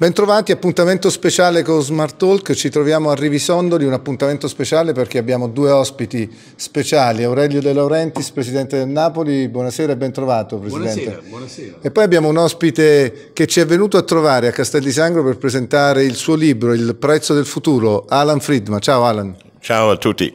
Bentrovati, appuntamento speciale con Smart Talk, ci troviamo a Rivisondoli, un appuntamento speciale perché abbiamo due ospiti speciali, Aurelio De Laurentiis, Presidente del Napoli, buonasera e bentrovato Presidente. Buonasera, buonasera. E poi abbiamo un ospite che ci è venuto a trovare a Castel di Sangro per presentare il suo libro Il prezzo del futuro, Alan Friedman. Ciao Alan. Ciao a tutti.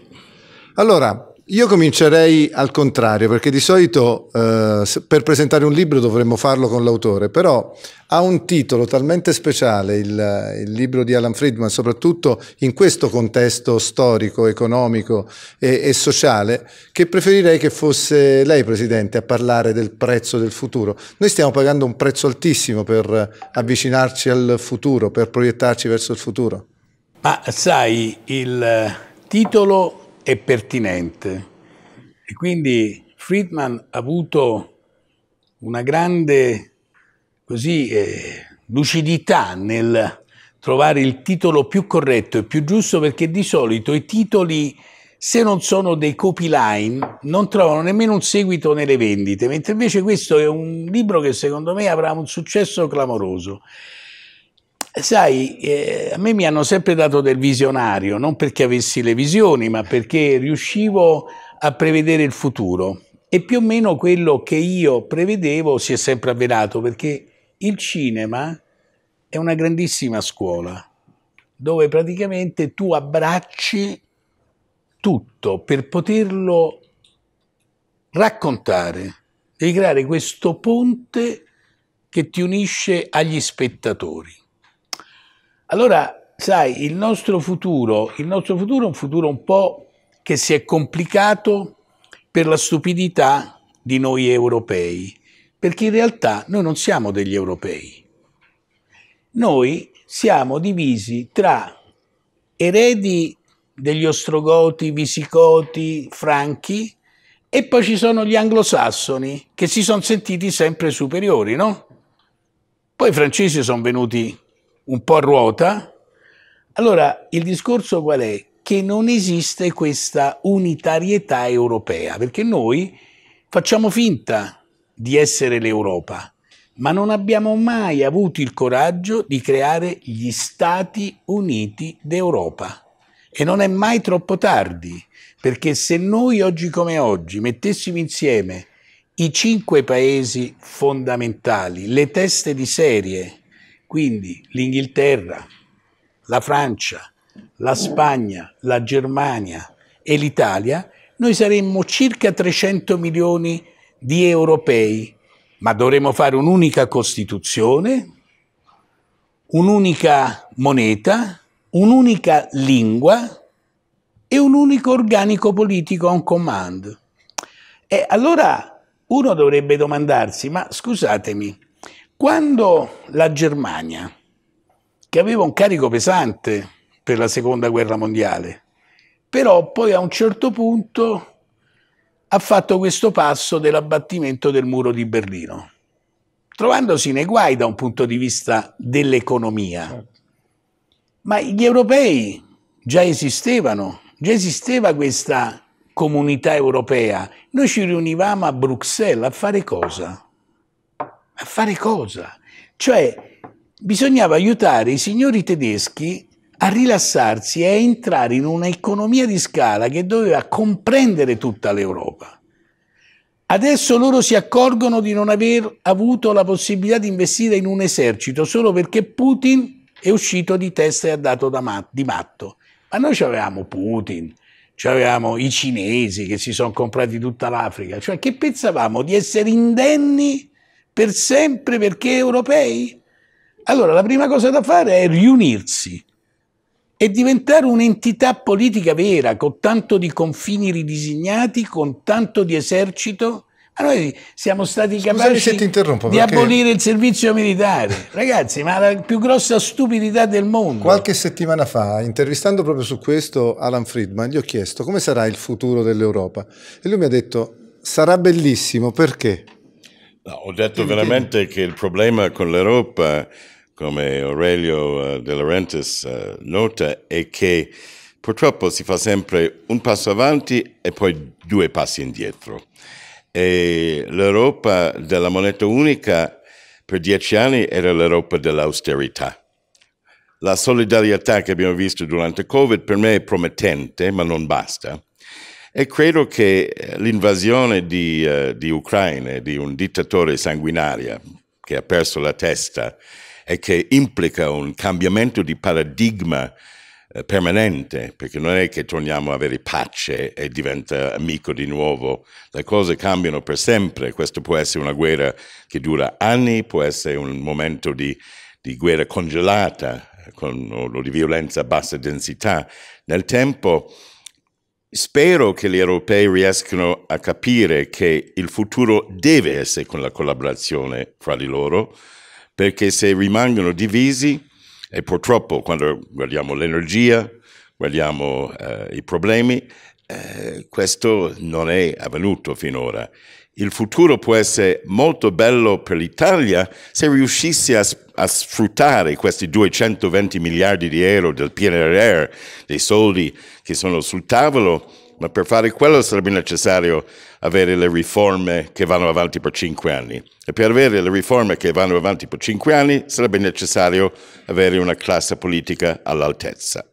Allora, io comincerei al contrario, perché di solito eh, per presentare un libro dovremmo farlo con l'autore, però ha un titolo talmente speciale il, il, libro di Alan Friedman, soprattutto in questo contesto storico, economico e, e, sociale, che preferirei che fosse lei, Presidente, a parlare del prezzo del futuro. Noi stiamo pagando un prezzo altissimo per avvicinarci al futuro, per proiettarci verso il futuro. Ma sai, il eh, titolo e pertinente. E quindi Friedman ha avuto una grande così, eh, lucidità nel trovare il titolo più corretto e più giusto perché di solito i titoli se non sono dei copyline, non trovano nemmeno un seguito nelle vendite, mentre invece questo è un libro che secondo me avrà un successo clamoroso. Sai, eh, a me mi hanno sempre dato del visionario, non perché avessi le visioni, ma perché riuscivo a prevedere il futuro. E più o meno quello che io prevedevo si è sempre avverato, perché il cinema è una grandissima scuola, dove praticamente tu abbracci tutto per poterlo raccontare. Devi creare questo ponte che ti unisce agli spettatori. Allora, sai, il nostro futuro, il nostro futuro è un futuro un po' che si è complicato per la stupidità di noi europei, perché in realtà noi non siamo degli europei. Noi siamo divisi tra eredi degli Ostrogoti, Visicoti, Franchi e poi ci sono gli anglosassoni che si sono sentiti sempre superiori, no? Poi i francesi sono venuti un po' a ruota. Allora, il discorso qual è? Che non esiste questa unitarietà europea, perché noi facciamo finta di essere l'Europa, ma non abbiamo mai avuto il coraggio di creare gli Stati Uniti d'Europa. E non è mai troppo tardi, perché se noi oggi come oggi mettessimo insieme i cinque paesi fondamentali, le teste di serie, quindi l'Inghilterra, la Francia, la Spagna, la Germania e l'Italia, noi saremmo circa 300 milioni di europei, ma dovremmo fare un'unica Costituzione, un'unica moneta, un'unica lingua e un unico organico politico on command. E allora uno dovrebbe domandarsi, ma scusatemi, quando la Germania, che aveva un carico pesante per la seconda guerra mondiale, però poi a un certo punto ha fatto questo passo dell'abbattimento del muro di Berlino, trovandosi nei guai da un punto di vista dell'economia. Certo. Ma gli europei già esistevano, già esisteva questa comunità europea. Noi ci riunivamo a Bruxelles a fare cosa? A fare cosa? Cioè, bisognava aiutare i signori tedeschi a rilassarsi e a entrare in un'economia di scala che doveva comprendere tutta l'Europa. Adesso loro si accorgono di non aver avuto la possibilità di investire in un esercito solo perché Putin è uscito di testa e ha dato ma di matto. Ma noi avevamo Putin, avevamo i cinesi che si sono comprati tutta l'Africa, cioè che pensavamo di essere indenni per sempre perché europei? Allora la prima cosa da fare è riunirsi e diventare un'entità politica vera, con tanto di confini ridisegnati, con tanto di esercito. Ma noi siamo stati capaci di perché... abolire il servizio militare. Ragazzi, ma la più grossa stupidità del mondo. Qualche settimana fa, intervistando proprio su questo Alan Friedman, gli ho chiesto come sarà il futuro dell'Europa. E lui mi ha detto, sarà bellissimo perché? No, ho detto veramente che il problema con l'Europa, come Aurelio eh, De Laurentiis eh, nota, è che purtroppo si fa sempre un passo avanti e poi due passi indietro. E l'Europa della moneta unica per dieci anni era l'Europa dell'austerità. La solidarietà che abbiamo visto durante Covid per me è promettente, ma non basta. E credo che eh, l'invasione di, eh, di Ucraina, di un dittatore sanguinario che ha perso la testa e che implica un cambiamento di paradigma eh, permanente, perché non è che torniamo a avere pace e diventa amico di nuovo, le cose cambiano per sempre, questo può essere una guerra che dura anni, può essere un momento di, di guerra congelata, con, o di violenza a bassa densità. Nel tempo Spero che gli europei riescano a capire che il futuro deve essere con la collaborazione fra di loro, perché se rimangono divisi, e purtroppo quando guardiamo l'energia, guardiamo eh, i problemi, eh, questo non è avvenuto finora il futuro può essere molto bello per l'Italia se riuscissi a, a, sfruttare questi 220 miliardi di euro del PNRR, dei soldi che sono sul tavolo, ma per fare quello sarebbe necessario avere le riforme che vanno avanti per cinque anni. E per avere le riforme che vanno avanti per cinque anni sarebbe necessario avere una classe politica all'altezza.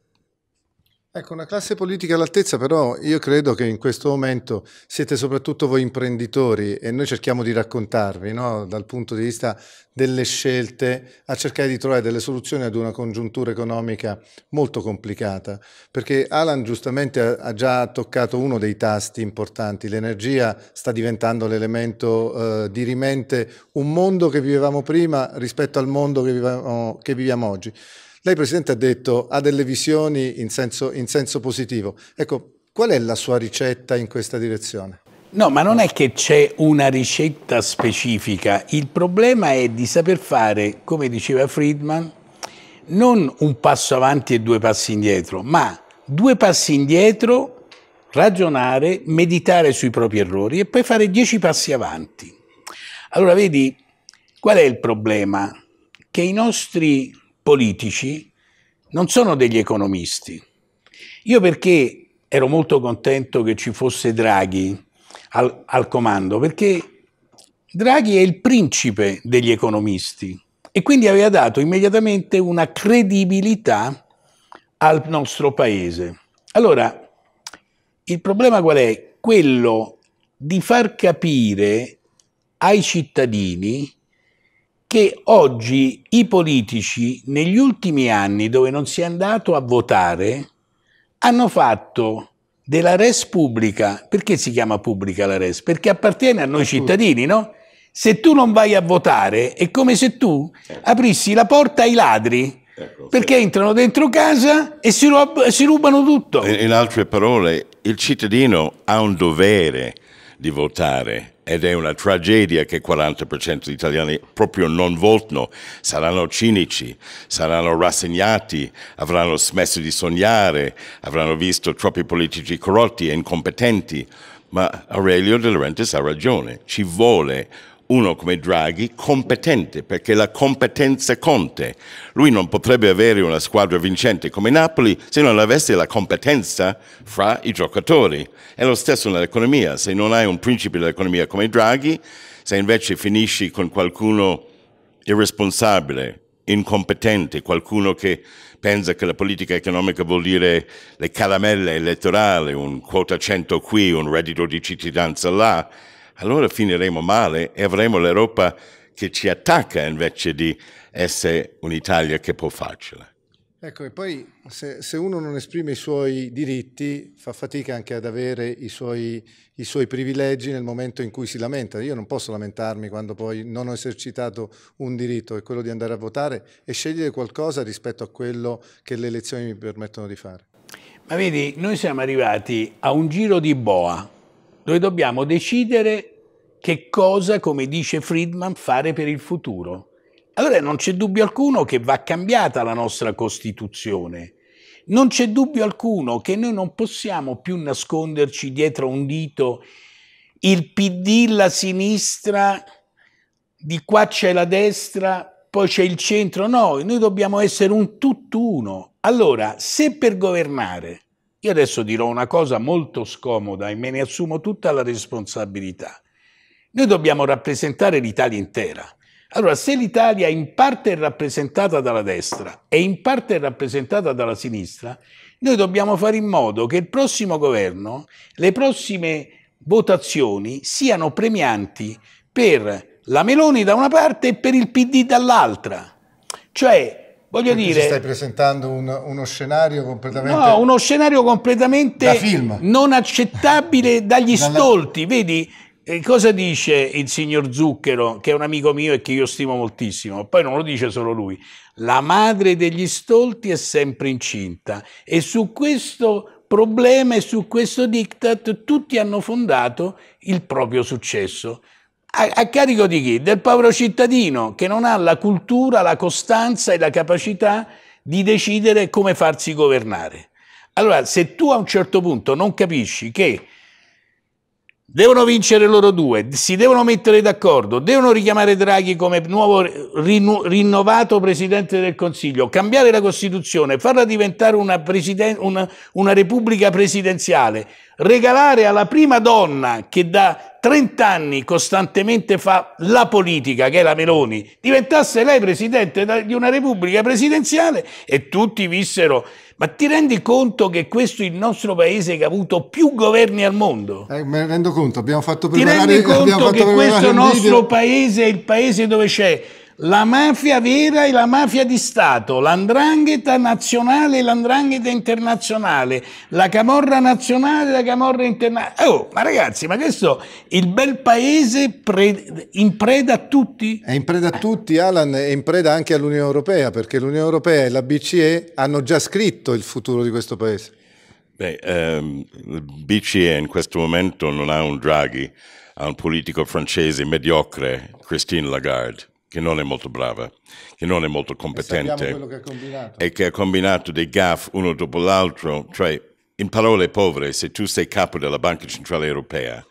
Ecco, una classe politica all'altezza, però io credo che in questo momento siete soprattutto voi imprenditori e noi cerchiamo di raccontarvi no? dal punto di vista delle scelte a cercare di trovare delle soluzioni ad una congiuntura economica molto complicata, perché Alan giustamente ha già toccato uno dei tasti importanti, l'energia sta diventando l'elemento eh, rimente un mondo che vivevamo prima rispetto al mondo che viviamo, che viviamo oggi. Lei, Presidente, ha detto ha delle visioni in senso, in senso positivo. Ecco, qual è la sua ricetta in questa direzione? No, ma non è che c'è una ricetta specifica, il problema è di saper fare, come diceva Friedman, non un passo avanti e due passi indietro, ma due passi indietro, ragionare, meditare sui propri errori e poi fare dieci passi avanti. Allora vedi, qual è il problema? Che i nostri politici non sono degli economisti. Io perché ero molto contento che ci fosse Draghi al, al comando, perché Draghi è il principe degli economisti e quindi aveva dato immediatamente una credibilità al nostro paese. Allora, il problema qual è? Quello di far capire ai cittadini che oggi i politici negli ultimi anni dove non si è andato a votare hanno fatto della res pubblica, perché si chiama pubblica la res? Perché appartiene a noi cittadini, no? Se tu non vai a votare è come se tu certo. aprissi la porta ai ladri. Ecco, perché sì. entrano dentro casa e si, rub si rubano tutto. In altre parole, il cittadino ha un dovere di votare ed è una tragedia che il 40% di italiani proprio non votano, saranno cinici, saranno rassegnati, avranno smesso di sognare, avranno visto troppi politici corrotti e incompetenti. Ma Aurelio De Laurentiis ha ragione, ci vuole uno come Draghi competente, perché la competenza conta. Lui non potrebbe avere una squadra vincente come Napoli se non avesse la competenza fra i giocatori. È lo stesso nell'economia, se non hai un principe dell'economia come Draghi, se invece finisci con qualcuno irresponsabile, incompetente, qualcuno che pensa che la politica economica vuol dire le caramelle elettorali, un quota 100 qui, un reddito di cittadinanza là, allora finiremo male e avremo l'Europa che ci attacca invece di essere un'Italia che può farcela. Ecco, e poi se, se, uno non esprime i suoi diritti fa fatica anche ad avere i suoi, i suoi, privilegi nel momento in cui si lamenta. Io non posso lamentarmi quando poi non ho esercitato un diritto, è quello di andare a votare e scegliere qualcosa rispetto a quello che le elezioni mi permettono di fare. Ma vedi, noi siamo arrivati a un giro di boa noi dobbiamo decidere che cosa, come dice Friedman, fare per il futuro. Allora non c'è dubbio alcuno che va cambiata la nostra Costituzione. Non c'è dubbio alcuno che noi non possiamo più nasconderci dietro un dito il PD, la sinistra, di qua c'è la destra, poi c'è il centro. No, noi dobbiamo essere un tutt'uno. Allora, se per governare io adesso dirò una cosa molto scomoda e me ne assumo tutta la responsabilità. Noi dobbiamo rappresentare l'Italia intera. Allora, se l'Italia in parte è rappresentata dalla destra e in parte è rappresentata dalla sinistra, noi dobbiamo fare in modo che il prossimo governo, le prossime votazioni siano premianti per la Meloni da una parte e per il PD dall'altra. Cioè, Voglio Perché dire. stai presentando un, uno scenario completamente. No, uno scenario completamente. Non accettabile dagli Dalla... stolti. Vedi, e eh, cosa dice il signor Zucchero, che è un amico mio e che io stimo moltissimo? Poi non lo dice solo lui. La madre degli stolti è sempre incinta e su questo problema e su questo diktat tutti hanno fondato il proprio successo. A, a, carico di chi? Del povero cittadino che non ha la cultura, la costanza e la capacità di decidere come farsi governare. Allora, se tu a un certo punto non capisci che Devono vincere loro due, si devono mettere d'accordo, devono richiamare Draghi come nuovo rinu, rinnovato Presidente del Consiglio, cambiare la Costituzione, farla diventare una, presiden- una, una repubblica presidenziale, regalare alla prima donna che da 30 anni costantemente fa la politica, che è la Meloni, diventasse lei Presidente di una repubblica presidenziale e tutti vissero ma ti rendi conto che questo è il nostro paese che ha avuto più governi al mondo? Eh, me ne rendo conto, abbiamo fatto preparare Ti rendi conto che questo nostro paese è il paese dove c'è la mafia vera e la mafia di Stato, l'andrangheta nazionale e l'andrangheta internazionale, la camorra nazionale e la camorra internazionale. Oh, ma ragazzi, ma questo il bel paese pre in preda a tutti? È in preda a tutti, Alan, è in preda anche all'Unione Europea, perché l'Unione Europea e la BCE hanno già scritto il futuro di questo paese. Beh, ehm, BCE in questo momento non ha un Draghi, ha un politico francese mediocre, Christine Lagarde che non è molto brava, che non è molto competente che e che ha combinato dei gaff uno dopo l'altro, cioè in parole povere, se tu sei capo della Banca Centrale Europea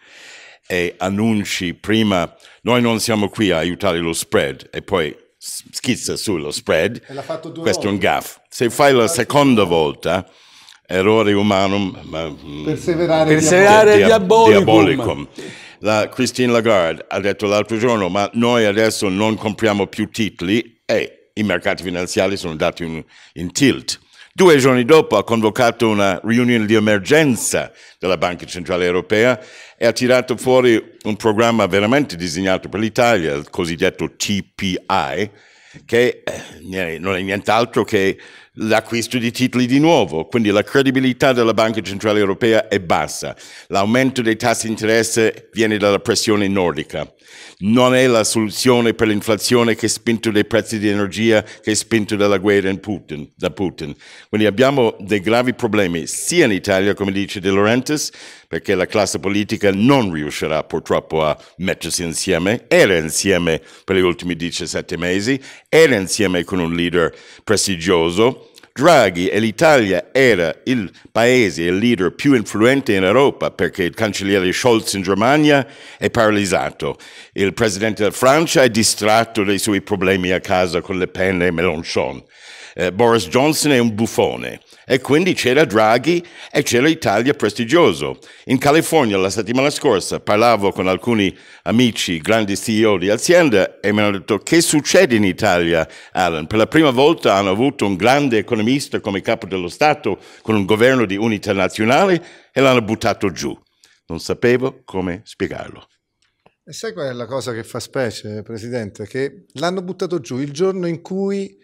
e annunci prima noi non siamo qui a aiutare lo spread e poi schizza sullo spread, questo è un gaff. Se fai la seconda volta, errore umano, ma, mm, perseverare, di, diabolicum. diabolicum la Christine Lagarde ha detto l'altro giorno, ma noi adesso non compriamo più titoli e i mercati finanziari sono andati in, in tilt. Due giorni dopo ha convocato una riunione di emergenza della Banca Centrale Europea e ha tirato fuori un programma veramente disegnato per l'Italia, il cosiddetto TPI, che eh, non è nient'altro che l'acquisto di titoli di nuovo, quindi la credibilità della Banca Centrale Europea è bassa, l'aumento dei tassi di interesse viene dalla pressione nordica non è la soluzione per l'inflazione che è spinto dai prezzi di energia, che è spinto dalla guerra Putin, da Putin. Quindi abbiamo dei gravi problemi sia in Italia, come dice De Laurentiis, perché la classe politica non riuscirà purtroppo a mettersi insieme, era insieme per gli ultimi 17 mesi, era insieme con un leader prestigioso, Draghi e l'Italia era il paese, il leader più influente in Europa perché il cancelliere Scholz in Germania è paralizzato, il presidente della Francia è distratto dai suoi problemi a casa con Le Pen e Mélenchon eh, Boris Johnson è un buffone. E quindi c'era Draghi e c'era Italia prestigioso. In California la settimana scorsa parlavo con alcuni amici, grandi CEO di aziende, e mi hanno detto che succede in Italia, Alan? Per la prima volta hanno avuto un grande economista come capo dello Stato con un governo di unità nazionale e l'hanno buttato giù. Non sapevo come spiegarlo. E sai qual è la cosa che fa specie, Presidente? Che l'hanno buttato giù il giorno in cui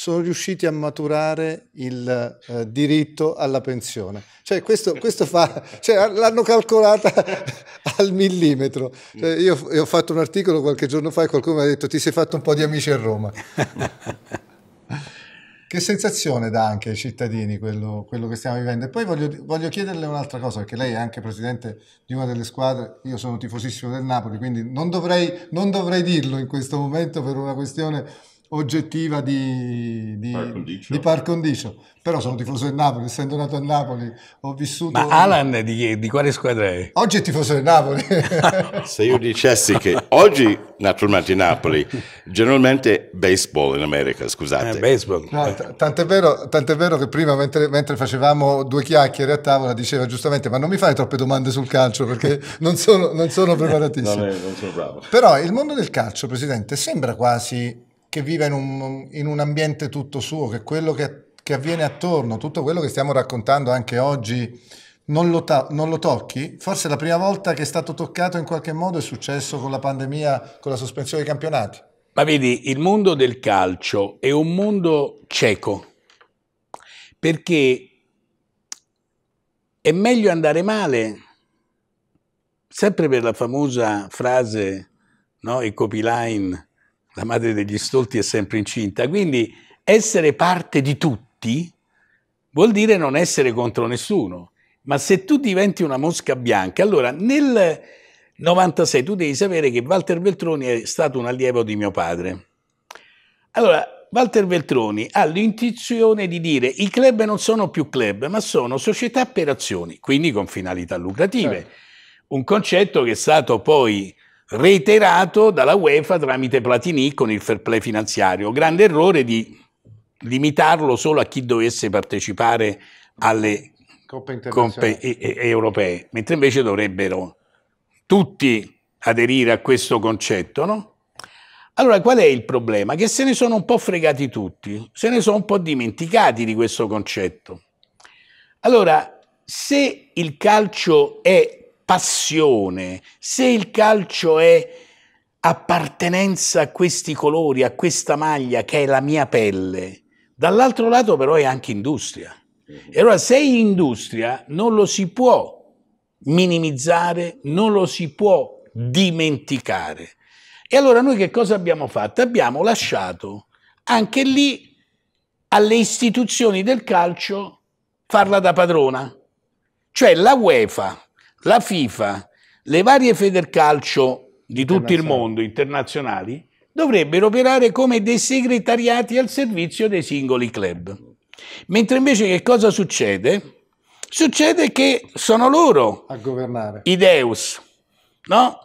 sono riusciti a maturare il eh, diritto alla pensione. Cioè, questo, questo fa, cioè, l'hanno calcolata al millimetro. Cioè, io, io, ho fatto un articolo qualche giorno fa e qualcuno mi ha detto ti sei fatto un po' di amici a Roma. che sensazione dà anche ai cittadini quello, quello che stiamo vivendo? E poi voglio, voglio chiederle un'altra cosa, perché lei è anche presidente di una delle squadre, io sono tifosissimo del Napoli, quindi non dovrei, non dovrei dirlo in questo momento per una questione oggettiva di, di, par di, par condicio. Però sono tifoso del Napoli, essendo nato a Napoli, ho vissuto... Ma Alan di, di quale squadra è? Oggi è tifoso del Napoli. Se io dicessi che oggi, naturalmente Napoli, generalmente baseball in America, scusate. Eh, baseball. No, tant'è, vero, tant'è, vero, che prima, mentre, mentre, facevamo due chiacchiere a tavola, diceva giustamente, ma non mi fai troppe domande sul calcio perché non sono, non sono preparatissimo. non, è, non sono bravo. Però il mondo del calcio, Presidente, sembra quasi che vive in un, in un ambiente tutto suo, che quello che, che, avviene attorno, tutto quello che stiamo raccontando anche oggi, non lo, non lo tocchi? Forse la prima volta che è stato toccato in qualche modo è successo con la pandemia, con la sospensione dei campionati. Ma vedi, il mondo del calcio è un mondo cieco, perché è meglio andare male, sempre per la famosa frase, no, i copyline, la madre degli stolti è sempre incinta, quindi essere parte di tutti vuol dire non essere contro nessuno, ma se tu diventi una mosca bianca, allora nel 96 tu devi sapere che Walter Veltroni è stato un allievo di mio padre. Allora, Walter Veltroni ha l'intuizione di dire i club non sono più club, ma sono società per azioni, quindi con finalità lucrative. Certo. Un concetto che è stato poi reiterato dalla UEFA tramite Platini con il fair play finanziario. Grande errore di limitarlo solo a chi dovesse partecipare alle coppe, coppe e, e, europee, mentre invece dovrebbero tutti aderire a questo concetto, no? Allora, qual è il problema? Che se ne sono un po' fregati tutti, se ne sono un po' dimenticati di questo concetto. Allora, se il calcio è passione, se il calcio è appartenenza a questi colori, a questa maglia che è la mia pelle, dall'altro lato però è anche industria. E allora se è industria non lo si può minimizzare, non lo si può dimenticare. E allora noi che cosa abbiamo fatto? Abbiamo lasciato anche lì alle istituzioni del calcio farla da padrona. Cioè la UEFA, la FIFA, le varie federcalcio di tutto il mondo internazionali dovrebbero operare come dei segretariati al servizio dei singoli club. Mentre invece che cosa succede? Succede che sono loro a governare. I deus, no?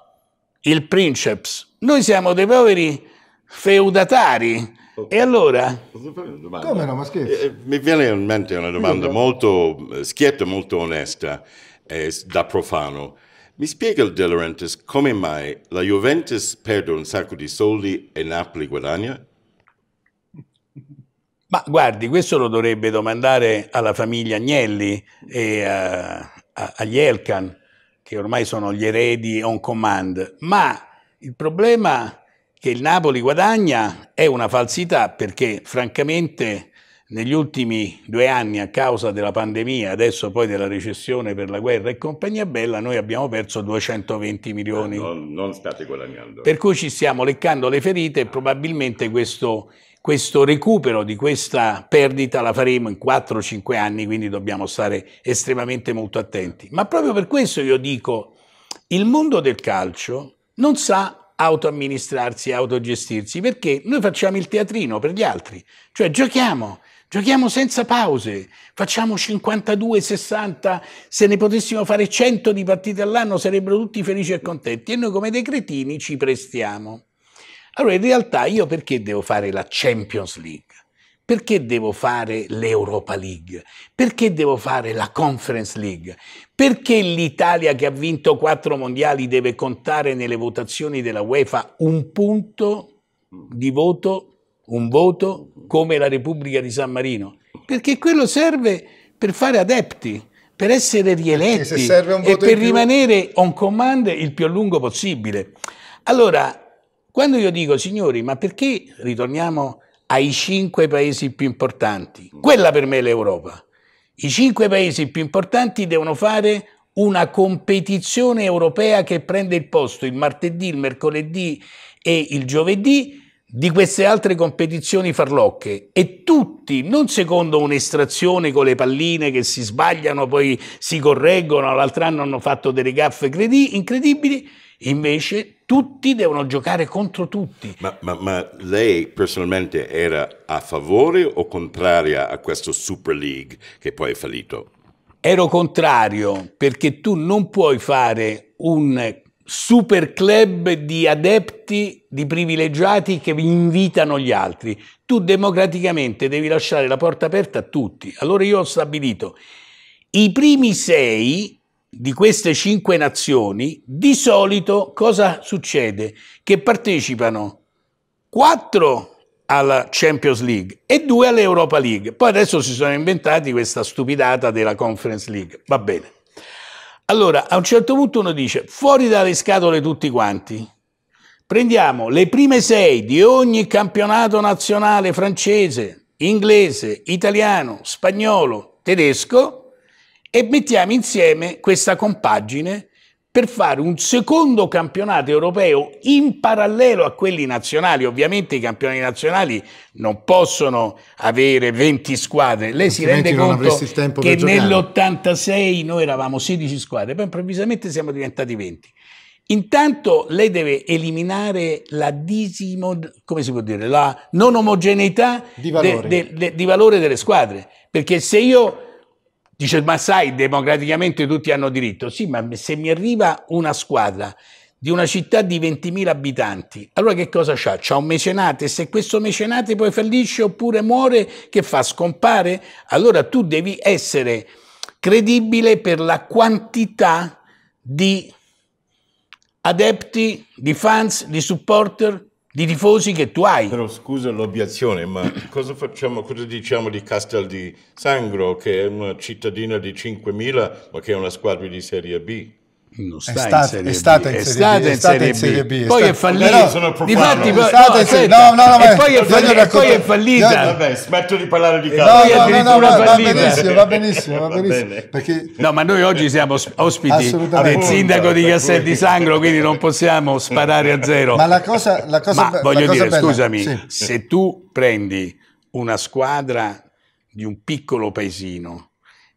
Il princeps. Noi siamo dei poveri feudatari. E allora? Come no, ma scherzo? Eh, eh, mi viene in mente una domanda molto eh, schietta e molto onesta eh, da profano. Mi spiega il De Laurentiis come mai la Juventus perde un sacco di soldi e Napoli guadagna? Ma guardi, questo lo dovrebbe domandare alla famiglia Agnelli e eh, a, agli Elkan, che ormai sono gli eredi on command. Ma il problema che il Napoli guadagna è una falsità perché francamente negli ultimi due anni a causa della pandemia, adesso poi della recessione per la guerra e compagnia bella, noi abbiamo perso 220 milioni. Ah, non, non, state guadagnando. Per cui ci stiamo leccando le ferite e probabilmente questo, questo recupero di questa perdita la faremo in 4-5 anni, quindi dobbiamo stare estremamente molto attenti. Ma proprio per questo io dico, il mondo del calcio non sa autoamministrarsi, autogestirsi, perché noi facciamo il teatrino per gli altri, cioè giochiamo Giochiamo senza pause, facciamo 52, 60, se ne potessimo fare 100 di partite all'anno sarebbero tutti felici e contenti e noi come dei cretini ci prestiamo. Allora in realtà io perché devo fare la Champions League? Perché devo fare l'Europa League? Perché devo fare la Conference League? Perché l'Italia che ha vinto quattro mondiali deve contare nelle votazioni della UEFA un punto di voto un voto come la Repubblica di San Marino, perché quello serve per fare adepti, per essere rieletti e per rimanere on command il più a lungo possibile. Allora, quando io dico, signori, ma perché ritorniamo ai cinque paesi più importanti? Quella per me è l'Europa. I cinque paesi più importanti devono fare una competizione europea che prende il posto il martedì, il mercoledì e il giovedì di queste altre competizioni farlocche e tutti, non secondo un'estrazione con le palline che si sbagliano, poi si correggono, l'altro anno hanno fatto delle gaffe incredibili, invece tutti devono giocare contro tutti. Ma, ma, ma lei personalmente era a favore o contraria a questo Super League che poi è fallito? Ero contrario perché tu non puoi fare un super club di adepti, di privilegiati che invitano gli altri. Tu democraticamente devi lasciare la porta aperta a tutti. Allora io ho stabilito i primi sei di queste cinque nazioni, di solito cosa succede? Che partecipano quattro alla Champions League e due all'Europa League. Poi adesso si sono inventati questa stupidata della Conference League. Va bene. Allora, a un certo punto uno dice, fuori dalle scatole tutti quanti, prendiamo le prime sei di ogni campionato nazionale francese, inglese, italiano, spagnolo, tedesco e mettiamo insieme questa compagine per fare un secondo campionato europeo in parallelo a quelli nazionali. Ovviamente i campionati nazionali non possono avere 20 squadre. Lei si rende conto che nell'86 noi eravamo 16 squadre, poi improvvisamente siamo diventati 20. Intanto lei deve eliminare la disimo, come si può dire, la non omogeneità di valore, de, de, de, di valore delle squadre, perché se io Dice, ma sai, democraticamente tutti hanno diritto. Sì, ma se mi arriva una squadra di una città di 20.000 abitanti, allora che cosa c'ha? C'ha un mecenate, se questo mecenate poi fallisce oppure muore, che fa? Scompare? Allora tu devi essere credibile per la quantità di adepti, di fans, di supporter di tifosi che tu hai. Però scusa l'obiezione, ma cosa facciamo, cosa diciamo di Castel di Sangro, che è una cittadina di 5.000, ma che è una squadra di Serie B? è, stata, in è stata Serie, è stata in Serie B, poi è fallita. Difatti, no, no, no, no, e poi è, falli- e poi è fallita. Vabbè, smetto di parlare di calcio. No, no, no, va benissimo, va benissimo, va benissimo. Perché... No, ma noi oggi siamo ospiti del sindaco di Castel di Sangro, quindi non possiamo sparare a zero. Ma la cosa, la cosa ma, voglio dire, scusami, se tu prendi una squadra di un piccolo paesino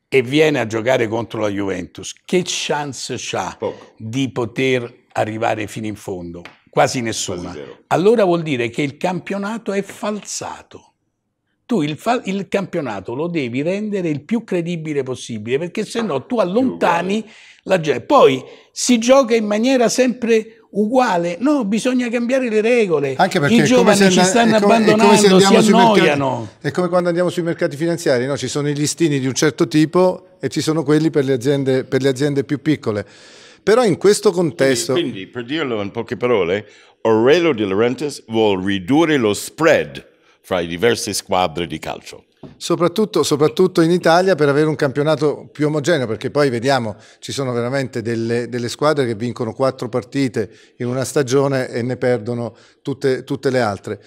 e viene a giocare contro la Juventus, che chance ha di poter arrivare fino in fondo? Quasi nessuna. Quasi allora vuol dire che il campionato è falsato. Tu il, fa il, campionato lo devi rendere il più credibile possibile, perché se ah, no tu allontani la gente. Poi si gioca in maniera sempre uguale. No, bisogna cambiare le regole. Anche perché I giovani ci stanno come, abbandonando, si annoiano. è come quando andiamo sui mercati finanziari, no? ci sono i listini di un certo tipo e ci sono quelli per le aziende, per le aziende più piccole. Però in questo contesto... Quindi, quindi, per dirlo in poche parole, Aurelio di Laurentiis vuole ridurre lo spread fra le diverse squadre di calcio. Soprattutto, soprattutto, in Italia per avere un campionato più omogeneo, perché poi vediamo, ci sono veramente delle, delle squadre che vincono quattro partite in una stagione e ne perdono tutte, tutte le altre.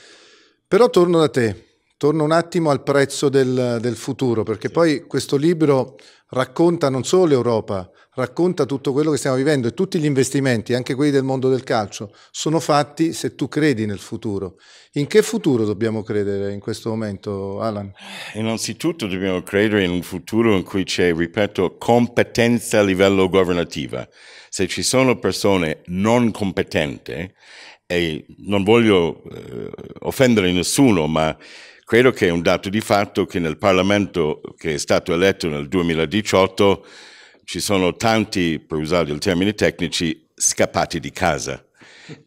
Però torno da te, Torno un attimo al prezzo del, del futuro, perché sì. poi questo libro racconta non solo l'Europa, racconta tutto quello che stiamo vivendo e tutti gli investimenti, anche quelli del mondo del calcio, sono fatti se tu credi nel futuro. In che futuro dobbiamo credere in questo momento, Alan? Innanzitutto dobbiamo credere in un futuro in cui c'è, ripeto, competenza a livello governativo. Se ci sono persone non competenti, e non voglio eh, offendere nessuno, ma Credo che è un dato di fatto che nel Parlamento che è stato eletto nel 2018 ci sono tanti, per usare i termini tecnici, scappati di casa.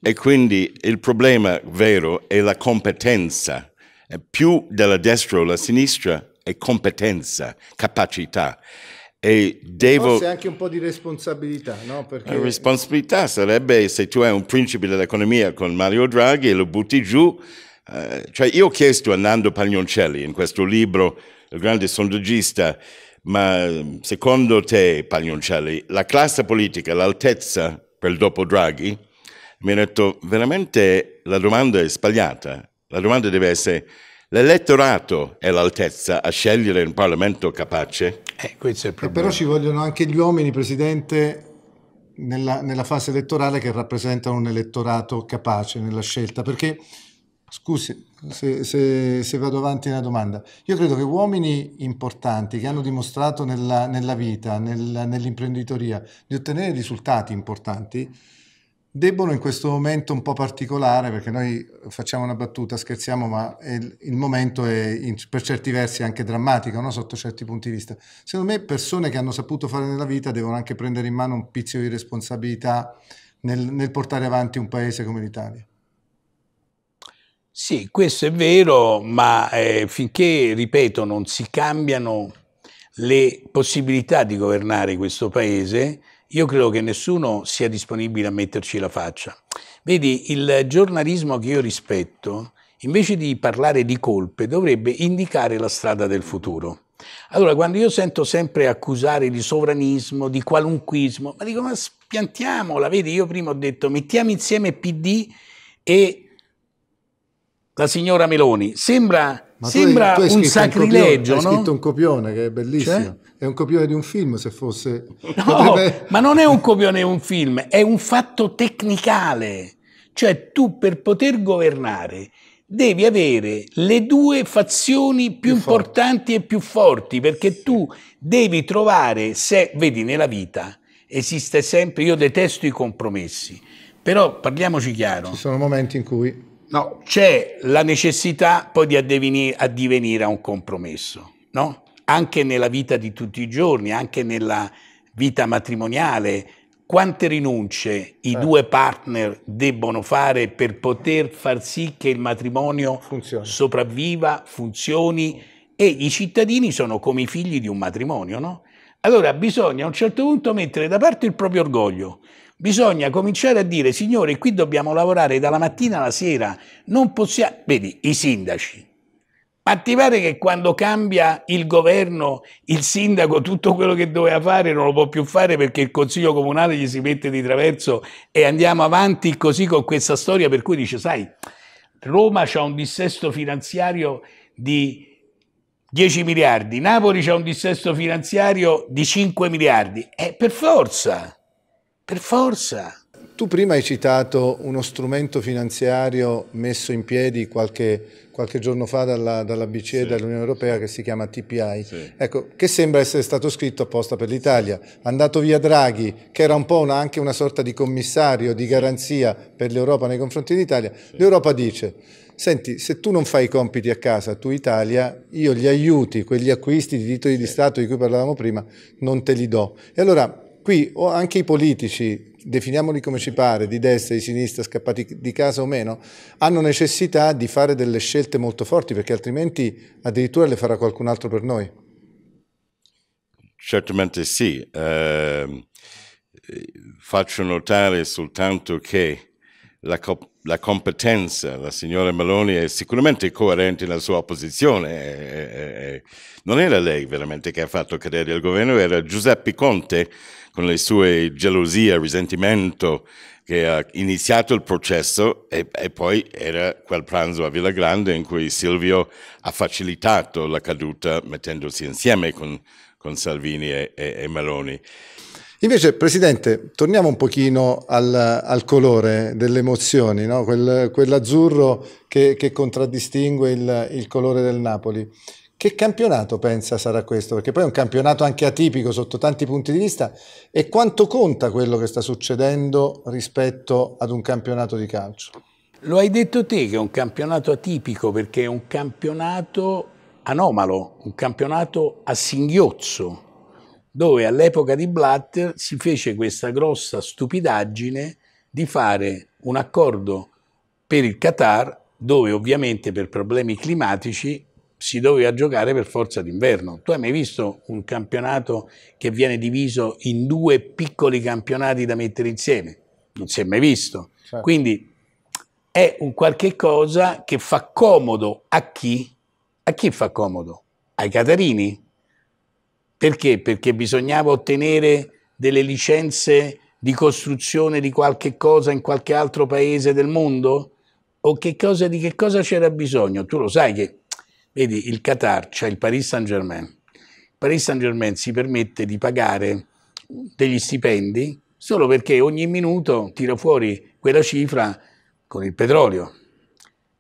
E quindi il problema vero è la competenza. Più della destra o la sinistra è competenza, capacità. E devo... Forse anche un po' di responsabilità, no? Perché... La eh, responsabilità sarebbe se tu hai un principe dell'economia con Mario Draghi e lo butti giù eh, cioè io ho chiesto a Nando Pagnoncelli in questo libro, il grande sondaggista, ma eh, secondo te, Pagnoncelli, la classe politica, l'altezza per il dopo Draghi? Mi ha detto, veramente la domanda è sbagliata. La domanda deve essere, l'elettorato è l'altezza a scegliere un Parlamento capace? Eh, questo è il eh, problema. E però ci vogliono anche gli uomini, Presidente, nella, nella fase elettorale che rappresentano un elettorato capace nella scelta, perché Scusi se, se, se, vado avanti nella domanda. Io credo che uomini importanti che hanno dimostrato nella, nella vita, nel, nell'imprenditoria, di ottenere risultati importanti, debbono in questo momento un po' particolare, perché noi facciamo una battuta, scherziamo, ma il, il momento è in, per certi versi anche drammatico, no? sotto certi punti di vista. Secondo me persone che hanno saputo fare nella vita devono anche prendere in mano un pizzico di responsabilità nel, nel portare avanti un paese come l'Italia. Sì, questo è vero, ma eh, finché, ripeto, non si cambiano le possibilità di governare questo Paese, io credo che nessuno sia disponibile a metterci la faccia. Vedi, il giornalismo che io rispetto, invece di parlare di colpe, dovrebbe indicare la strada del futuro. Allora, quando io sento sempre accusare di sovranismo, di qualunquismo, ma dico, ma spiantiamola, vedi, io prima ho detto, mettiamo insieme PD e la signora Meloni. Sembra, sembra hai, un sacrilegio. Un copione, no? scritto un copione che è bellissimo. Cioè? È un copione di un film se fosse. No, Potrebbe... ma non è un copione di un film, è un fatto tecnicale. Cioè, tu per poter governare devi avere le due fazioni più, più importanti forti. e più forti, perché tu devi trovare, se vedi nella vita, esiste sempre, io detesto i compromessi, però parliamoci chiaro. Ci sono momenti in cui No, c'è la necessità poi di addivenire, addivenire a un compromesso, no? Anche nella vita di tutti i giorni, anche nella vita matrimoniale, quante rinunce i eh. due partner debbono fare per poter far sì che il matrimonio funzioni. sopravviva, funzioni e i cittadini sono come i figli di un matrimonio, no? Allora bisogna a un certo punto mettere da parte il proprio orgoglio Bisogna cominciare a dire, signore, qui dobbiamo lavorare dalla mattina alla sera, non possiamo... Vedi, i sindaci. Ma ti pare che quando cambia il governo, il sindaco, tutto quello che doveva fare non lo può più fare perché il consiglio comunale gli si mette di traverso e andiamo avanti così con questa storia per cui dice, sai, Roma c'ha un dissesto finanziario di 10 miliardi, Napoli c'è un dissesto finanziario di 5 miliardi. È eh, per forza per forza. Tu prima hai citato uno strumento finanziario messo in piedi qualche, qualche giorno fa dalla, dalla BCE sì. e dall'Unione Europea che si chiama TPI, sì. ecco, che sembra essere stato scritto apposta per l'Italia. Andato via Draghi, che era un po' una, anche una sorta di commissario, di garanzia per l'Europa nei confronti dell'Italia, sì. l'Europa dice senti, se tu non fai i compiti a casa, tu Italia, io gli aiuti, quegli acquisti di titoli di Stato di cui parlavamo prima, non te li do. E allora qui anche i politici, definiamoli come ci pare, di destra, di sinistra, scappati di casa o meno, hanno necessità di fare delle scelte molto forti perché altrimenti addirittura le farà qualcun altro per noi. Certamente sì. Eh, faccio notare soltanto che la, co la competenza, la signora Meloni è sicuramente coerente nella sua opposizione. non era lei veramente che ha fatto cadere il governo, era Giuseppe Conte con le sue gelosie, risentimento, che ha iniziato il processo e, e, poi era quel pranzo a Villa Grande in cui Silvio ha facilitato la caduta mettendosi insieme con, con Salvini e, e, e, Meloni. Invece, Presidente, torniamo un pochino al, al colore delle emozioni, no? quell'azzurro che, che, contraddistingue il, il colore del Napoli. Che campionato pensa sarà questo? Perché poi è un campionato anche atipico sotto tanti punti di vista e quanto conta quello che sta succedendo rispetto ad un campionato di calcio? Lo hai detto te che è un campionato atipico perché è un campionato anomalo, un campionato a singhiozzo, dove all'epoca di Blatter si fece questa grossa stupidaggine di fare un accordo per il Qatar dove ovviamente per problemi climatici si doveva giocare per forza d'inverno. Tu hai mai visto un campionato che viene diviso in due piccoli campionati da mettere insieme? Non si è mai visto. Certo. Quindi è un qualche cosa che fa comodo a chi? A chi fa comodo? Ai Catarini. Perché? Perché bisognava ottenere delle licenze di costruzione di qualche cosa in qualche altro paese del mondo? O che cosa, di che cosa c'era bisogno? Tu lo sai che Vedi, il Qatar, cioè il Paris Saint-Germain. Il Paris Saint-Germain si permette di pagare degli stipendi solo perché ogni minuto tira fuori quella cifra con il petrolio.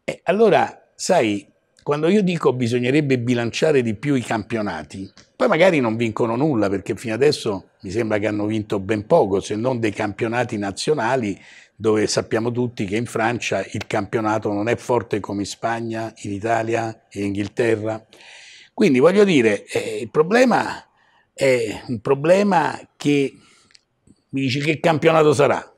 E allora, sai, quando io dico bisognerebbe bilanciare di più i campionati, poi magari non vincono nulla perché fino adesso mi sembra che hanno vinto ben poco, se non dei campionati nazionali dove sappiamo tutti che in Francia il campionato non è forte come in Spagna, in Italia e in Inghilterra. Quindi voglio dire, eh, il problema è un problema che mi dici che campionato sarà?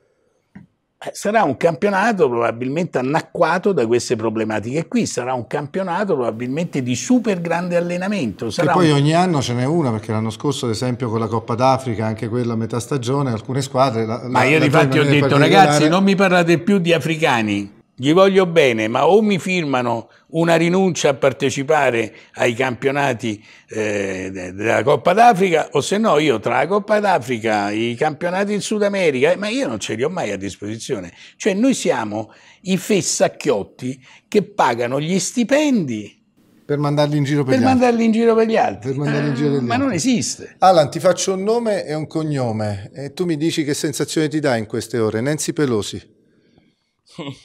Eh, sarà un campionato probabilmente annacquato da queste problematiche qui, sarà un campionato probabilmente di super grande allenamento. Sarà e poi un... ogni anno ce n'è una, perché l'anno scorso ad esempio con la Coppa d'Africa, anche quella a metà stagione, alcune squadre... La, Ma la, io infatti ho detto ragazzi non mi parlate più di africani, gli voglio bene, ma o mi firmano una rinuncia a partecipare ai campionati eh, della Coppa d'Africa, o se no io tra la Coppa d'Africa, i campionati in Sud America, ma io non ce li ho mai a disposizione. Cioè noi siamo i fessacchiotti che pagano gli stipendi per mandarli in giro per, per gli mandarli altri. in giro per gli altri. Per mandarli in giro per gli ah, Ma non esiste. Alan, ti faccio un nome e un cognome e tu mi dici che sensazione ti dà in queste ore. Nancy Pelosi.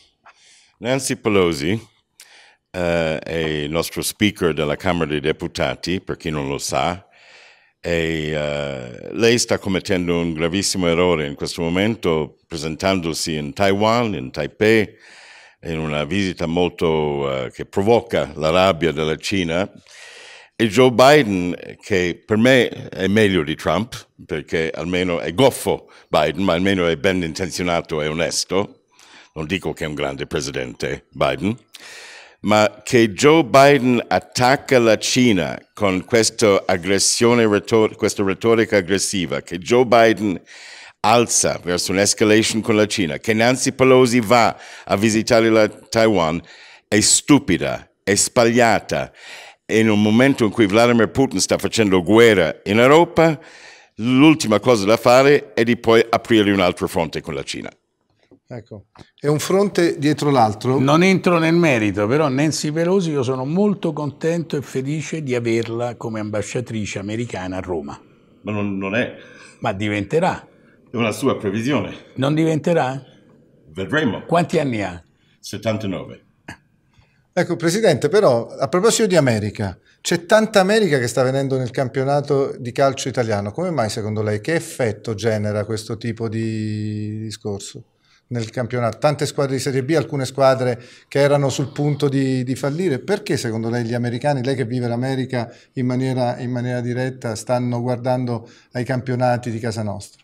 Nancy Pelosi eh, è il nostro speaker della Camera dei Deputati, per chi non lo sa, e eh, lei sta commettendo un gravissimo errore in questo momento presentandosi in Taiwan, in Taipei, in una visita molto eh, che provoca la rabbia della Cina. E Joe Biden, che per me è meglio di Trump, perché almeno è goffo Biden, ma almeno è ben intenzionato e onesto, non dico che è un grande presidente Biden, ma che Joe Biden attacca la Cina con questa aggressione, questa retorica aggressiva, che Joe Biden alza verso un'escalation con la Cina, che Nancy Pelosi va a visitare la Taiwan, è stupida, è sbagliata. In un momento in cui Vladimir Putin sta facendo guerra in Europa, l'ultima cosa da fare è di poi aprire un altro fronte con la Cina. Ecco, è un fronte dietro l'altro. Non entro nel merito, però Nancy Pelosi io sono molto contento e felice di averla come ambasciatrice americana a Roma. Ma non, non è. Ma diventerà. È una sua previsione. Non diventerà? Vedremo. Quanti anni ha? 79. Ecco, Presidente, però a proposito di America, c'è tanta America che sta venendo nel campionato di calcio italiano. Come mai secondo lei? Che effetto genera questo tipo di discorso? nel campionato, tante squadre di Serie B, alcune squadre che erano sul punto di, di fallire. Perché secondo lei gli americani, lei che vive l'America in maniera, in maniera diretta, stanno guardando ai campionati di casa nostra?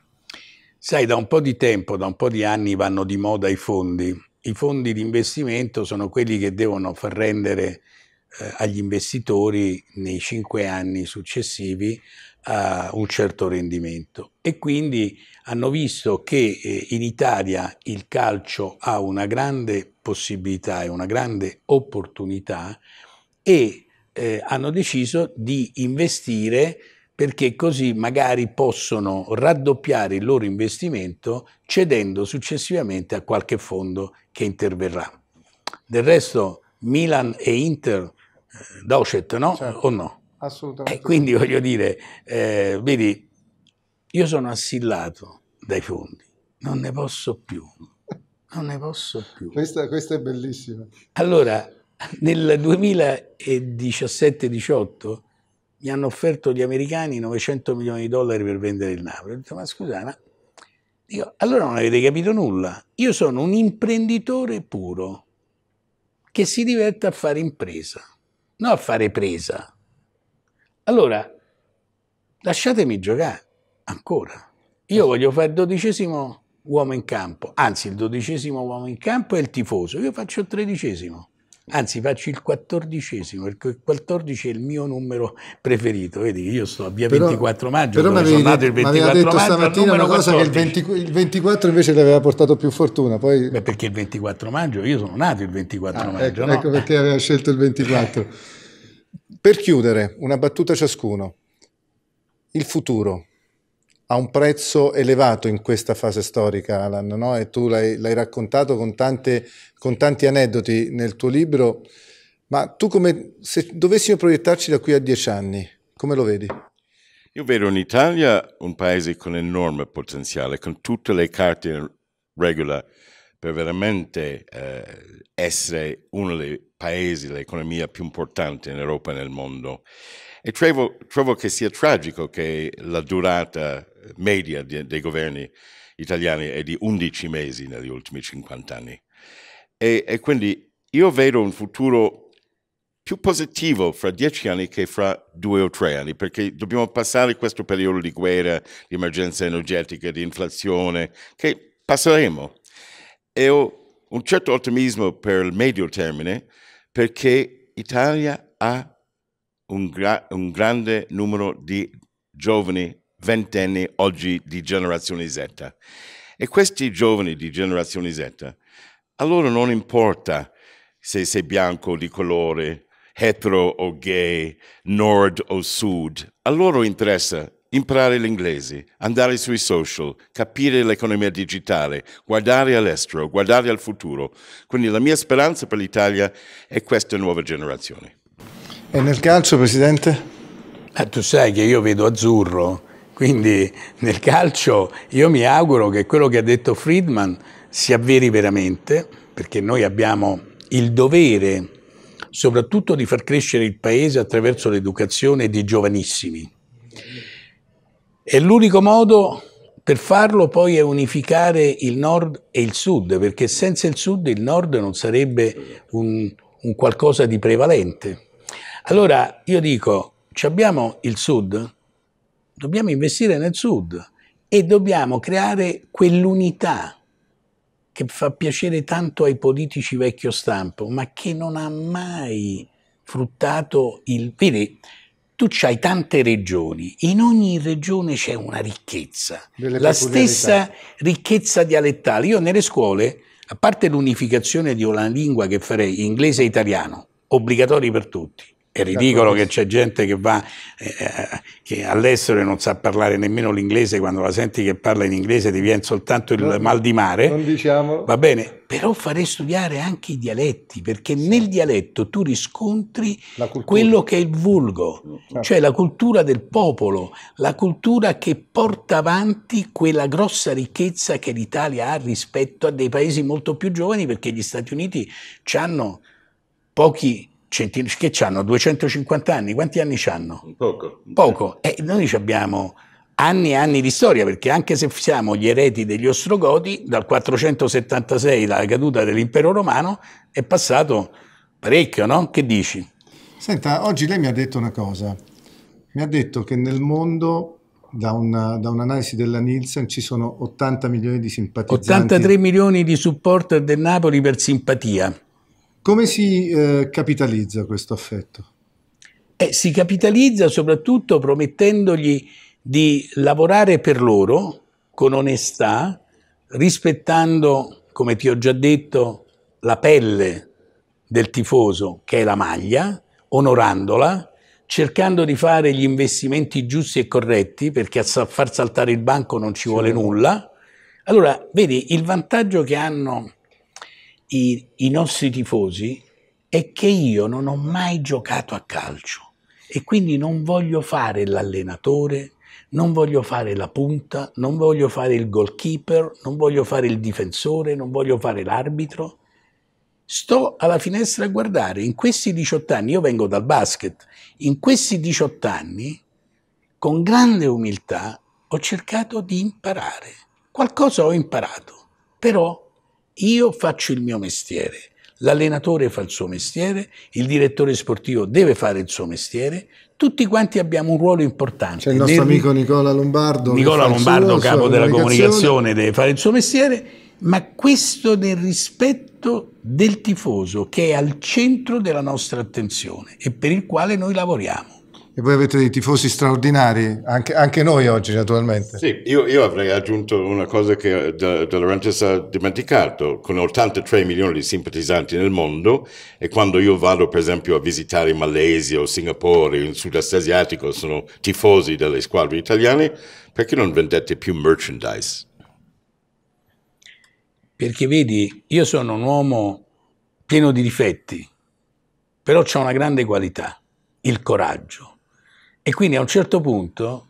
Sai, da un po' di tempo, da un po' di anni vanno di moda i fondi. I fondi di investimento sono quelli che devono far rendere eh, agli investitori nei cinque anni successivi a un certo rendimento e quindi hanno visto che eh, in Italia il calcio ha una grande possibilità e una grande opportunità e eh, hanno deciso di investire perché così magari possono raddoppiare il loro investimento cedendo successivamente a qualche fondo che interverrà. Del resto Milan e Inter, eh, Docet, no? Certo. O no? Assolutamente. E quindi voglio dire, eh, vedi, io sono assillato dai fondi, non ne posso più, non ne posso più. Questa, questa è bellissima. Allora, nel 2017-18 mi hanno offerto gli americani 900 milioni di dollari per vendere il Napoli. Ho detto, ma scusa, ma... Dico, allora non avete capito nulla. Io sono un imprenditore puro che si diverte a fare impresa, non a fare presa. Allora, lasciatemi giocare ancora. Io voglio fare il dodicesimo uomo in campo, anzi il dodicesimo uomo in campo è il tifoso, io faccio il tredicesimo, anzi faccio il quattordicesimo, perché il quattordici è il mio numero preferito, vedi che io sto a via però, 24 maggio, però avevi, sono nato il 24 detto maggio, stamattina una cosa che il, 20, il, 24 invece le aveva portato più fortuna. Poi... Beh, perché il 24 maggio, io sono nato il 24 ah, maggio. Ecco, no? ecco perché aveva scelto il 24. Per chiudere, una battuta ciascuno. Il futuro ha un prezzo elevato in questa fase storica, Alan, no? e tu l'hai, raccontato con, tante, con, tanti aneddoti nel tuo libro, ma tu come, se dovessimo proiettarci da qui a dieci anni, come lo vedi? Io vedo in Italia un paese con enorme potenziale, con tutte le carte in regola per veramente eh, essere uno dei paesi, l'economia più importante in Europa e nel mondo. E trovo, trovo che sia tragico che la durata eh, media di, dei governi italiani è di 11 mesi negli ultimi 50 anni. E, e quindi io vedo un futuro più positivo fra dieci anni che fra due o tre anni, perché dobbiamo passare questo periodo di guerra, di emergenza energetica, di inflazione, che passeremo e ho un certo ottimismo per il medio termine perché l'Italia ha un, gra un grande numero di giovani ventenni oggi di generazione Z. E questi giovani di generazione Z, a loro non importa se sei bianco di colore, hetero o gay, nord o sud, a loro interessa imparare l'inglese, andare sui social, capire l'economia digitale, guardare all'estero, guardare al futuro. Quindi la mia speranza per l'Italia è questa nuova generazione. E nel calcio, Presidente? Eh, tu sai che io vedo azzurro, quindi nel calcio io mi auguro che quello che ha detto Friedman si avveri veramente, perché noi abbiamo il dovere soprattutto di far crescere il paese attraverso l'educazione di giovanissimi. E l'unico modo per farlo poi è unificare il nord e il sud, perché senza il sud il nord non sarebbe un, un qualcosa di prevalente. Allora io dico, abbiamo il sud, dobbiamo investire nel sud e dobbiamo creare quell'unità che fa piacere tanto ai politici vecchio stampo, ma che non ha mai fruttato il... Vedi, tu hai tante regioni, in ogni regione c'è una ricchezza, la stessa ricchezza dialettale. Io nelle scuole, a parte l'unificazione di una lingua che farei, inglese e italiano, obbligatori per tutti, è ridicolo che c'è gente che va eh, eh, che all'estero e non sa parlare nemmeno l'inglese, quando la senti che parla in inglese ti viene soltanto il no, mal di mare. Non diciamolo. Va bene, però farei studiare anche i dialetti, perché nel dialetto tu riscontri quello che è il vulgo, ah. cioè la cultura del popolo, la cultura che porta avanti quella grossa ricchezza che l'Italia ha rispetto a dei paesi molto più giovani, perché gli Stati Uniti hanno pochi Centin- che hanno 250 anni, quanti anni hanno? Poco. Poco. E noi abbiamo anni e anni di storia, perché anche se siamo gli eredi degli Ostrogoti, dal 476, dalla caduta dell'impero romano, è passato parecchio, no? Che dici? Senta, oggi lei mi ha detto una cosa, mi ha detto che nel mondo, da, un'analisi della Nielsen, ci sono 80 milioni di simpatizzanti. 83 milioni di supporter del Napoli per simpatia. Come si eh, capitalizza questo affetto? Eh, si capitalizza soprattutto promettendogli di lavorare per loro con onestà, rispettando, come ti ho già detto, la pelle del tifoso, che è la maglia, onorandola, cercando di fare gli investimenti giusti e corretti, perché a far saltare il banco non ci vuole nulla. Allora, vedi, il vantaggio che hanno i, i nostri tifosi è che io non ho mai giocato a calcio e quindi non voglio fare l'allenatore, non voglio fare la punta, non voglio fare il goalkeeper, non voglio fare il difensore, non voglio fare l'arbitro. Sto alla finestra a guardare, in questi 18 anni, io vengo dal basket, in questi 18 anni, con grande umiltà, ho cercato di imparare. Qualcosa ho imparato, però io faccio il mio mestiere, l'allenatore fa il suo mestiere, il direttore sportivo deve fare il suo mestiere, tutti quanti abbiamo un ruolo importante. C'è il nostro Nel... amico Nicola Lombardo. Nicola Lombardo, suo, capo della comunicazione, deve fare il suo mestiere, ma questo nel rispetto del tifoso che è al centro della nostra attenzione e per il quale noi lavoriamo. E voi avete dei tifosi straordinari, anche, anche noi oggi naturalmente. Sì, io, io, avrei aggiunto una cosa che De, eh, De Laurentiis ha dimenticato, con 83 milioni di simpatizzanti nel mondo e quando io vado per esempio a visitare Malesia o Singapore, il sud-est asiatico, sono tifosi delle squadre italiane, perché non vendete più merchandise? Perché vedi, io sono un uomo pieno di difetti, però c'è una grande qualità, il coraggio e quindi a un certo punto,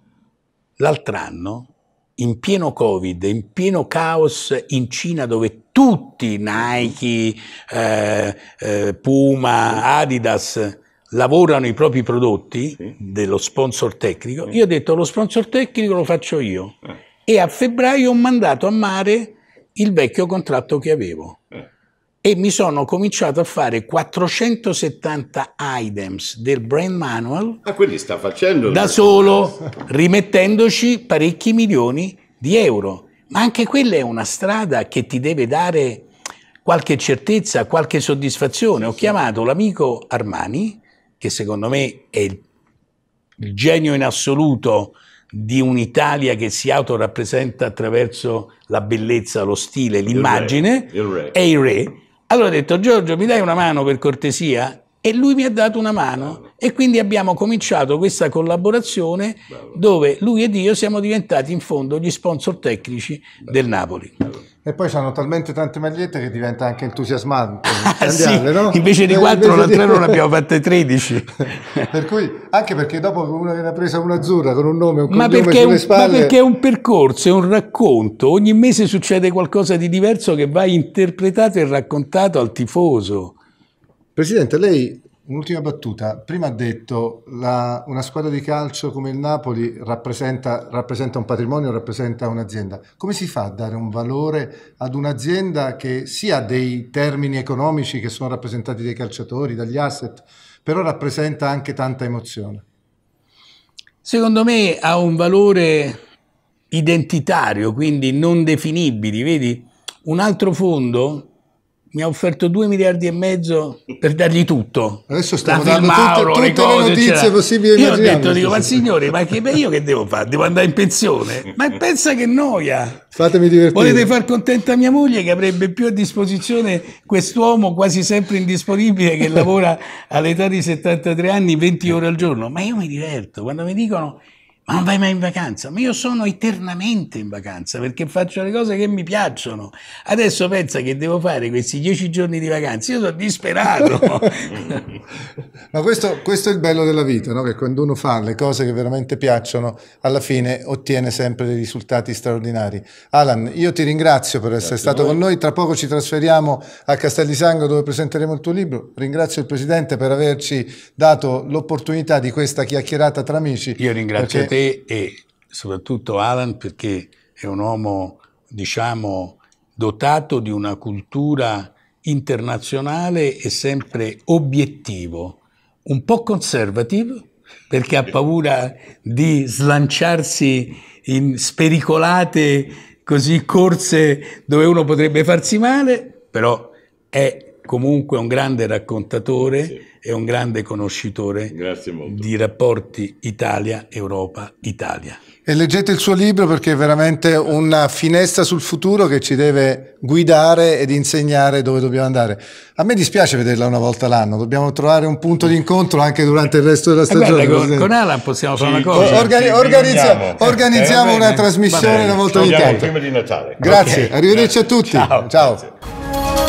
l'altro anno, in pieno Covid, in pieno caos in Cina dove tutti Nike, eh, eh, Puma, Adidas lavorano i propri prodotti sì. dello sponsor tecnico, sì. io ho detto lo sponsor tecnico lo faccio io. Eh. E a febbraio ho mandato a mare il vecchio contratto che avevo. Eh e mi sono cominciato a fare 470 items del brand manual. Ah, quindi sta facendo da solo, rimettendoci parecchi milioni di euro. Ma anche quella è una strada che ti deve dare qualche certezza, qualche soddisfazione. Ho chiamato l'amico Armani, che secondo me è il, il genio in assoluto di un'Italia che si autorappresenta attraverso la bellezza, lo stile, l'immagine, e il re allora ho detto, Giorgio, mi dai una mano per cortesia? E lui mi ha dato una mano e quindi abbiamo cominciato questa collaborazione Bravo. dove lui ed io siamo diventati in fondo gli sponsor tecnici Bravo. del Napoli. Bravo. E poi hanno talmente tante magliette che diventa anche entusiasmante. Ah, sì. no? Invece di eh, quattro l'altra 3 non abbiamo fatte 13. per cui, anche perché dopo uno viene presa un'azzurra con un nome, un ma perché sulle un, spalle... Ma perché è un percorso, è un racconto. Ogni mese succede qualcosa di diverso che va interpretato e raccontato al tifoso. Presidente, lei Un'ultima battuta. Prima ha detto che una squadra di calcio come il Napoli rappresenta, rappresenta un patrimonio, rappresenta un'azienda. Come si fa a dare un valore ad un'azienda che sia dei termini economici che sono rappresentati dai calciatori, dagli asset, però rappresenta anche tanta emozione? Secondo me ha un valore identitario, quindi non definibile. Vedi, un altro fondo mi ha offerto 2 miliardi e mezzo per dargli tutto. Adesso stiamo dando Mauro, tutte, tutte le, cose, le cioè, notizie eccetera. possibili. Io ho detto, dico, ma signori, ma che, io che devo fare? Devo andare in pensione? Ma pensa che noia! Fatemi divertire. Volete far contenta mia moglie che avrebbe più a disposizione quest'uomo quasi sempre indisponibile che lavora all'età di 73 anni 20 ore al giorno? Ma io mi diverto quando mi dicono ma non vai mai in vacanza? Ma io sono eternamente in vacanza perché faccio le cose che mi piacciono. Adesso pensa che devo fare questi dieci giorni di vacanza, io sono disperato. ma questo, questo, è il bello della vita, no? che quando uno fa le cose che veramente piacciono, alla fine ottiene sempre dei risultati straordinari. Alan, io ti ringrazio per essere Grazie stato con noi, tra poco ci trasferiamo a Castellisango dove presenteremo il tuo libro. Ringrazio il Presidente per averci dato l'opportunità di questa chiacchierata tra amici. Io ringrazio a te te e soprattutto Alan perché è un uomo, diciamo, dotato di una cultura internazionale e sempre obiettivo, un po' conservativo perché ha paura di slanciarsi in spericolate così corse dove uno potrebbe farsi male, però è comunque un grande raccontatore sì. e un grande conoscitore di rapporti Italia-Europa-Italia. E leggete il suo libro perché è veramente una finestra sul futuro che ci deve guidare ed insegnare dove dobbiamo andare. A me dispiace vederla una volta l'anno, dobbiamo trovare un punto di incontro anche durante il resto della eh stagione. Eh guarda, con, con, Alan possiamo fare una cosa. Organi organizziamo, organizziamo eh, una trasmissione una volta di tempo. Prima di Natale. Grazie, okay. arrivederci Grazie. a tutti. Ciao. Ciao.